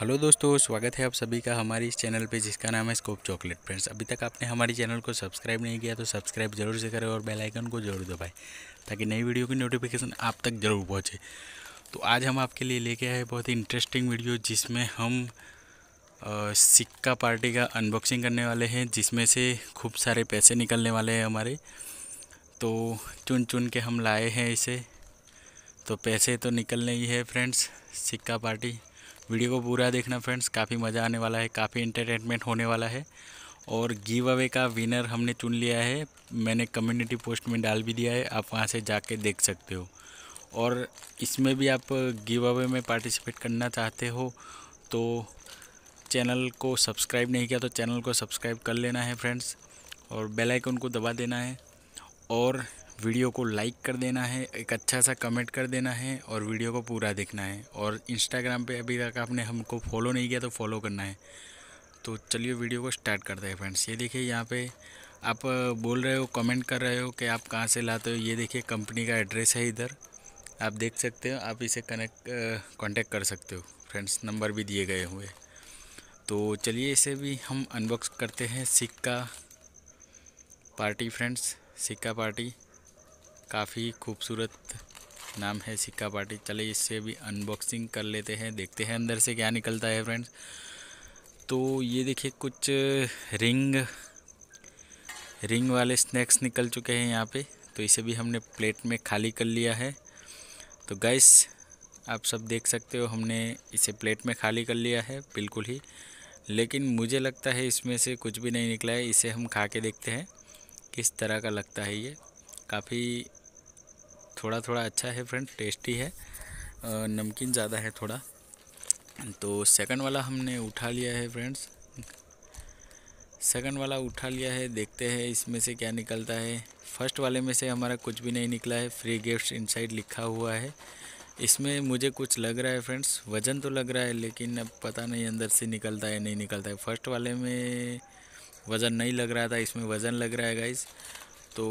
hello दोस्तों स्वागत है आप सभी का हमारे इस चैनल पे जिसका नाम है स्कोप चॉकलेट फ्रेंड्स अभी तक आपने हमारे चैनल को सब्सक्राइब नहीं किया तो सब्सक्राइब जरूर से करें और बेल आइकन को जरूर दबाएं ताकि नई वीडियो की नोटिफिकेशन आप तक जरूर पहुंचे तो आज हम आपके लिए लेके आए बहुत ही इंटरेस्टिंग वीडियो जिसमें हम आ, सिक्का पार्टी का अनबॉक्सिंग करने वाले हैं जिसमें से खूब सारे पैसे निकलने वाले हैं हमारे तो चुन चुन के हम लाए हैं इसे तो पैसे तो निकलने ही है फ्रेंड्स सिक्का पार्टी वीडियो को पूरा देखना फ्रेंड्स काफ़ी मज़ा आने वाला है काफ़ी इंटरटेनमेंट होने वाला है और गिव अवे का विनर हमने चुन लिया है मैंने कम्युनिटी पोस्ट में डाल भी दिया है आप वहाँ से जाके देख सकते हो और इसमें भी आप गिव अवे में पार्टिसिपेट करना चाहते हो तो चैनल को सब्सक्राइब नहीं किया तो चैनल को सब्सक्राइब कर लेना है फ्रेंड्स और बेल आइकन को दबा देना है और वीडियो को लाइक कर देना है एक अच्छा सा कमेंट कर देना है और वीडियो को पूरा देखना है और इंस्टाग्राम पे अभी तक आपने हमको फॉलो नहीं किया तो फॉलो करना है तो चलिए वीडियो को स्टार्ट करते हैं फ्रेंड्स ये देखिए यहाँ पे आप बोल रहे हो कमेंट कर रहे हो कि आप कहाँ से लाते हो ये देखिए कंपनी का एड्रेस है इधर आप देख सकते हो आप इसे कनेक्ट कॉन्टेक्ट कर सकते हो फ्रेंड्स नंबर भी दिए गए हुए तो चलिए इसे भी हम अनबॉक्स करते हैं सिक्का पार्टी फ्रेंड्स सिक्का पार्टी काफ़ी खूबसूरत नाम है सिक्का पार्टी चले इससे भी अनबॉक्सिंग कर लेते हैं देखते हैं अंदर से क्या निकलता है फ्रेंड्स तो ये देखिए कुछ रिंग रिंग वाले स्नैक्स निकल चुके हैं यहाँ पे तो इसे भी हमने प्लेट में खाली कर लिया है तो गैस आप सब देख सकते हो हमने इसे प्लेट में खाली कर लिया है बिल्कुल ही लेकिन मुझे लगता है इसमें से कुछ भी नहीं निकला है इसे हम खा के देखते हैं किस तरह का लगता है ये काफ़ी थोड़ा थोड़ा अच्छा है फ्रेंड टेस्टी है नमकीन ज़्यादा है थोड़ा तो सेकंड वाला हमने उठा लिया है फ्रेंड्स सेकंड वाला उठा लिया है देखते हैं इसमें से क्या निकलता है फर्स्ट वाले में से हमारा कुछ भी नहीं निकला है फ्री गिफ्ट इनसाइड लिखा हुआ है इसमें मुझे कुछ लग रहा है फ्रेंड्स वज़न तो लग रहा है लेकिन अब पता नहीं अंदर से निकलता है नहीं निकलता है फर्स्ट वाले में वज़न नहीं लग रहा था इसमें वज़न लग रहा है गाइस तो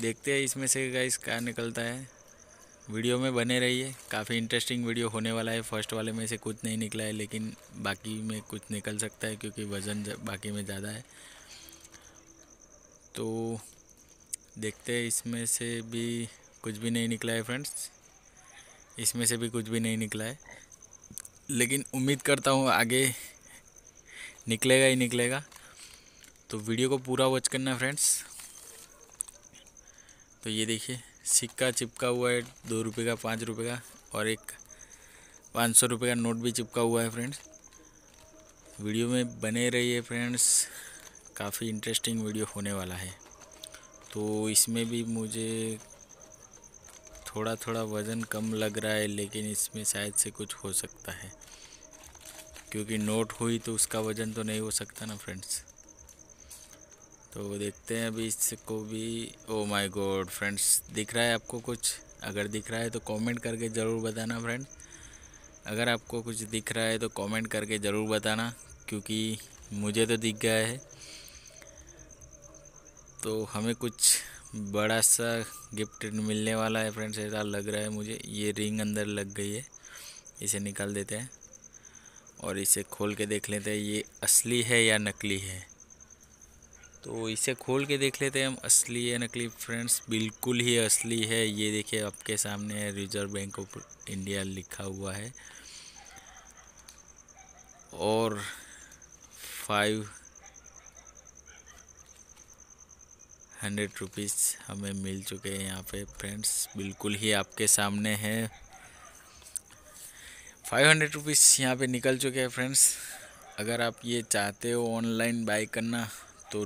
देखते हैं इसमें से गाइस क्या निकलता है वीडियो में बने रहिए काफ़ी इंटरेस्टिंग वीडियो होने वाला है फर्स्ट वाले में से कुछ नहीं निकला है लेकिन बाकी में कुछ निकल सकता है क्योंकि वज़न बाकी में ज़्यादा है तो देखते हैं इसमें से भी कुछ भी नहीं निकला है फ्रेंड्स इसमें से भी कुछ भी नहीं निकला है लेकिन उम्मीद करता हूँ आगे निकलेगा ही निकलेगा तो वीडियो को पूरा वॉच करना फ्रेंड्स तो ये देखिए सिक्का चिपका हुआ है दो रुपये का पाँच रुपये का और एक पाँच सौ रुपये का नोट भी चिपका हुआ है फ्रेंड्स वीडियो में बने रहिए फ्रेंड्स काफ़ी इंटरेस्टिंग वीडियो होने वाला है तो इसमें भी मुझे थोड़ा थोड़ा वज़न कम लग रहा है लेकिन इसमें शायद से कुछ हो सकता है क्योंकि नोट हुई तो उसका वज़न तो नहीं हो सकता ना फ्रेंड्स तो देखते हैं अभी इसको भी ओ माय गॉड फ्रेंड्स दिख रहा है आपको कुछ अगर दिख रहा है तो कमेंट करके ज़रूर बताना फ्रेंड अगर आपको कुछ दिख रहा है तो कमेंट करके ज़रूर बताना क्योंकि मुझे तो दिख गया है तो हमें कुछ बड़ा सा गिफ्ट मिलने वाला है फ्रेंड्स ऐसा लग रहा है मुझे ये रिंग अंदर लग गई है इसे निकाल देते हैं और इसे खोल के देख लेते हैं ये असली है या नकली है तो इसे खोल के देख लेते हैं हम असली है नकली फ्रेंड्स बिल्कुल ही असली है ये देखिए आपके सामने है रिजर्व बैंक ऑफ इंडिया लिखा हुआ है और फाइव हंड्रेड रुपीज़ हमें मिल चुके हैं यहाँ पे फ्रेंड्स बिल्कुल ही आपके सामने है फाइव हंड्रेड रुपीज़ यहाँ पर निकल चुके हैं फ्रेंड्स अगर आप ये चाहते हो ऑनलाइन बाई करना तो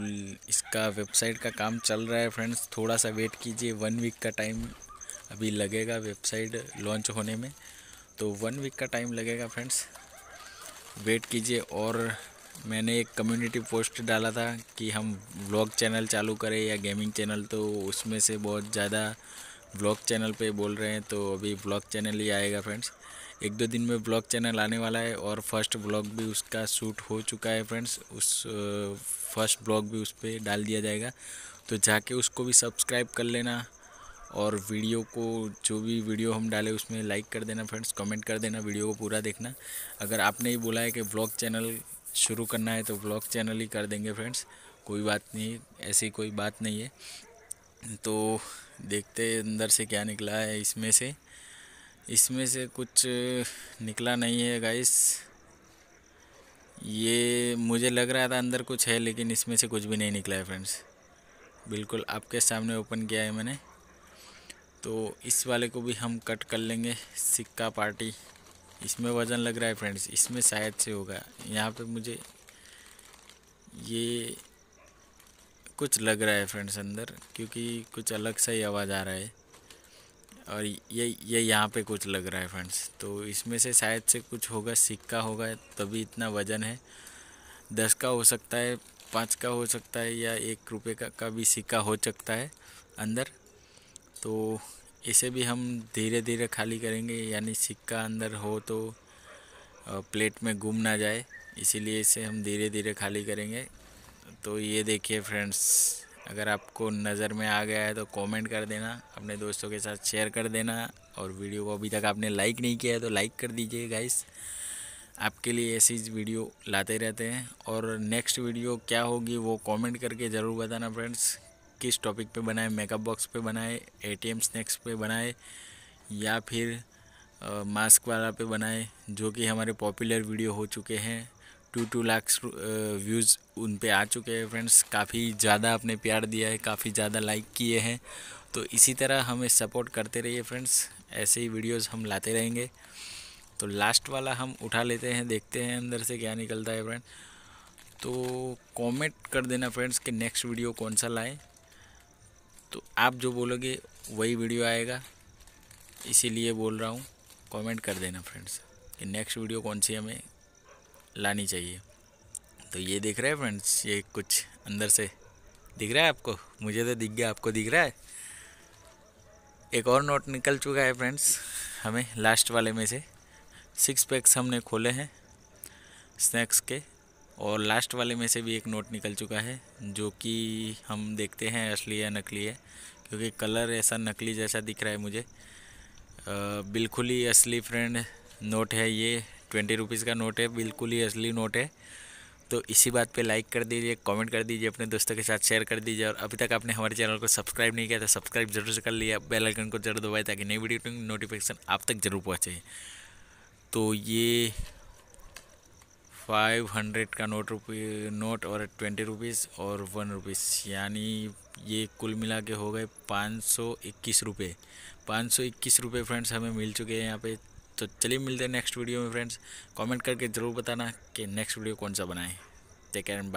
इसका वेबसाइट का काम चल रहा है फ्रेंड्स थोड़ा सा वेट कीजिए वन वीक का टाइम अभी लगेगा वेबसाइट लॉन्च होने में तो वन वीक का टाइम लगेगा फ्रेंड्स वेट कीजिए और मैंने एक कम्युनिटी पोस्ट डाला था कि हम व्लॉग चैनल चालू करें या गेमिंग चैनल तो उसमें से बहुत ज़्यादा व्लॉग चैनल पे बोल रहे हैं तो अभी व्लॉग चैनल ही आएगा फ्रेंड्स एक दो दिन में ब्लॉग चैनल आने वाला है और फर्स्ट ब्लॉग भी उसका शूट हो चुका है फ्रेंड्स उस फर्स्ट ब्लॉग भी उस पर डाल दिया जाएगा तो जाके उसको भी सब्सक्राइब कर लेना और वीडियो को जो भी वीडियो हम डाले उसमें लाइक कर देना फ्रेंड्स कमेंट कर देना वीडियो को पूरा देखना अगर आपने ही बोला है कि ब्लॉग चैनल शुरू करना है तो ब्लॉग चैनल ही कर देंगे फ्रेंड्स कोई बात नहीं ऐसी कोई बात नहीं है तो देखते अंदर से क्या निकला है इसमें से इसमें से कुछ निकला नहीं है गाइस ये मुझे लग रहा था अंदर कुछ है लेकिन इसमें से कुछ भी नहीं निकला है फ्रेंड्स बिल्कुल आपके सामने ओपन किया है मैंने तो इस वाले को भी हम कट कर लेंगे सिक्का पार्टी इसमें वज़न लग रहा है फ्रेंड्स इसमें शायद से होगा यहाँ पे मुझे ये कुछ लग रहा है फ्रेंड्स अंदर क्योंकि कुछ अलग सा ही आवाज़ आ रहा है और ये ये यहाँ पे कुछ लग रहा है फ्रेंड्स तो इसमें से शायद से कुछ होगा सिक्का होगा तभी इतना वज़न है दस का हो सकता है पाँच का हो सकता है या एक रुपये का, का भी सिक्का हो सकता है अंदर तो इसे भी हम धीरे धीरे खाली करेंगे यानी सिक्का अंदर हो तो प्लेट में गुम ना जाए इसीलिए इसे हम धीरे धीरे खाली करेंगे तो ये देखिए फ्रेंड्स अगर आपको नज़र में आ गया है तो कमेंट कर देना अपने दोस्तों के साथ शेयर कर देना और वीडियो को अभी तक आपने लाइक नहीं किया है तो लाइक कर दीजिए गाइस आपके लिए ऐसी वीडियो लाते रहते हैं और नेक्स्ट वीडियो क्या होगी वो कमेंट करके ज़रूर बताना फ्रेंड्स किस टॉपिक पे बनाए मेकअप बॉक्स पे बनाए एम स्नैक्स पे बनाए या फिर मास्क वाला पे बनाए जो कि हमारे पॉपुलर वीडियो हो चुके हैं टू टू लाख व्यूज़ उन पे आ चुके हैं फ्रेंड्स काफ़ी ज़्यादा आपने प्यार दिया है काफ़ी ज़्यादा लाइक किए हैं तो इसी तरह हमें सपोर्ट करते रहिए फ्रेंड्स ऐसे ही वीडियोस हम लाते रहेंगे तो लास्ट वाला हम उठा लेते हैं देखते हैं अंदर से क्या निकलता है फ्रेंड तो कमेंट कर देना फ्रेंड्स कि नेक्स्ट वीडियो कौन सा लाए तो आप जो बोलोगे वही वीडियो आएगा इसीलिए बोल रहा हूँ कमेंट कर देना फ्रेंड्स कि नेक्स्ट वीडियो कौन सी हमें लानी चाहिए तो ये दिख रहा है फ्रेंड्स ये कुछ अंदर से दिख रहा है आपको मुझे तो दिख गया आपको दिख रहा है एक और नोट निकल चुका है फ्रेंड्स हमें लास्ट वाले में से सिक्स पैक्स हमने खोले हैं स्नैक्स के और लास्ट वाले में से भी एक नोट निकल चुका है जो कि हम देखते हैं असली या नकली है क्योंकि कलर ऐसा नकली जैसा दिख रहा है मुझे बिल्कुल ही असली फ्रेंड नोट है ये ट्वेंटी रुपीज़ का नोट है बिल्कुल ही असली नोट है तो इसी बात पे लाइक कर दीजिए कमेंट कर दीजिए अपने दोस्तों के साथ शेयर कर दीजिए और अभी तक आपने हमारे चैनल को सब्सक्राइब नहीं किया तो सब्सक्राइब जरूर से कर लिया बेल आइकन को जरूर दबाए ताकि नई वीडियो की नोटिफिकेशन आप तक जरूर पहुँचे तो ये फाइव हंड्रेड का नोट रुपी नोट और ट्वेंटी रुपीज़ और वन रुपीज़ यानी ये कुल मिला के हो गए पाँच सौ इक्कीस रुपये पाँच सौ इक्कीस रुपये फ्रेंड्स हमें मिल चुके हैं यहाँ पे तो चलिए मिलते हैं नेक्स्ट वीडियो में फ्रेंड्स कमेंट करके ज़रूर बताना कि नेक्स्ट वीडियो कौन सा बनाएं टेक केयर बाय